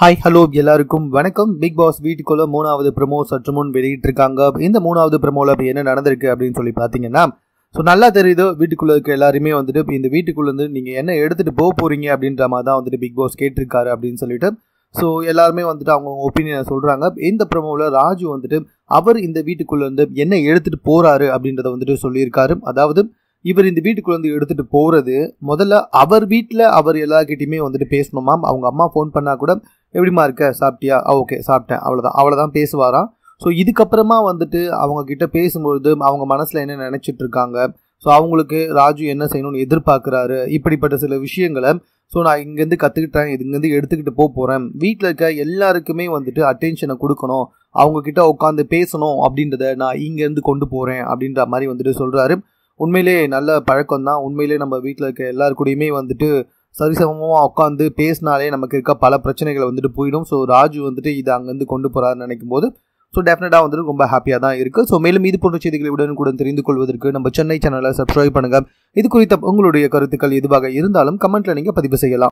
hi hello எல்லாருக்கும் வணக்கம் big pass வீட்டுக்குள்ளே மூணாவது ப்ரமோ சற்று முன் வெளியிட்டிருக்காங்க இந்த மூணாவது ப்ரமோவில் இப்போ என்ன நடந்திருக்கு அப்படின்னு சொல்லி பார்த்தீங்கன்னா ஸோ நல்லா தெரியுது வீட்டுக்குள்ளே இருக்க எல்லாருமே வந்துட்டு இந்த வீட்டுக்குள்ளேருந்து நீங்கள் என்ன எடுத்துகிட்டு போக போகிறீங்க அப்படின்ற மாதிரி தான் வந்துட்டு பிக் பாஸ் கேட்டிருக்காரு அப்படின்னு சொல்லிட்டு ஸோ எல்லாருமே வந்துட்டு அவங்க ஒப்பீனியனை சொல்கிறாங்க இந்த ப்ரமோவில் ராஜு வந்துட்டு அவர் இந்த வீட்டுக்குள்ளேருந்து என்ன எடுத்துகிட்டு போகிறாரு அப்படின்றத வந்துட்டு சொல்லியிருக்காரு அதாவது இவர் இந்த வீட்டுக்குள்ளேருந்து எடுத்துகிட்டு போகிறது முதல்ல அவர் வீட்டில் அவர் எல்லாருக்கிட்டையுமே வந்துட்டு பேசணுமாம் அவங்க அம்மா ஃபோன் பண்ணால் கூட எப்படிமா இருக்க சாப்பிட்டியா ஓகே சாப்பிட்டேன் அவ்வளோதான் அவ்வளோதான் பேசுவாராம் ஸோ இதுக்கப்புறமா வந்துட்டு அவங்க கிட்ட பேசும்பொழுது அவங்க மனசில் என்ன நினச்சிட்டு இருக்காங்க ஸோ அவங்களுக்கு ராஜு என்ன செய்யணும்னு எதிர்பார்க்குறாரு இப்படிப்பட்ட சில விஷயங்களை ஸோ நான் இங்கேருந்து கற்றுக்கிட்டேன் இதுங்கேருந்து எடுத்துக்கிட்டு போக போகிறேன் வீட்டில் இருக்க எல்லாருக்குமே வந்துட்டு அட்டென்ஷனை கொடுக்கணும் அவங்கக்கிட்ட உட்காந்து பேசணும் அப்படின்றத நான் இங்கேருந்து கொண்டு போகிறேன் அப்படின்ற மாதிரி வந்துட்டு சொல்கிறாரு உண்மையிலே நல்ல பழக்கம் தான் உண்மையிலே நம்ம வீட்டில் இருக்க எல்லாருக்கூடையுமே வந்துட்டு சரிசமமாக உட்காந்து பேசினாலே நமக்கு இருக்க பல பிரச்சனைகளை வந்துட்டு போயிடும் ஸோ ராஜு வந்துட்டு இதை அங்கேருந்து கொண்டு போகிறாருன்னு நினைக்கும் போது ஸோ டெஃபினட்டாக வந்துட்டு ரொம்ப ஹாப்பியாக தான் இருக்குது ஸோ மேலும் இது போன்ற செய்திகளை உடனே கூட தெரிந்து கொள்வதற்கு நம்ம சென்னை சேனலை சப்ஸ்கிரைப் பண்ணுங்கள் இது குறித்த உங்களுடைய கருத்துக்கள் எதுவாக இருந்தாலும் கமெண்ட்டில் நீங்கள் பதிவு செய்யலாம்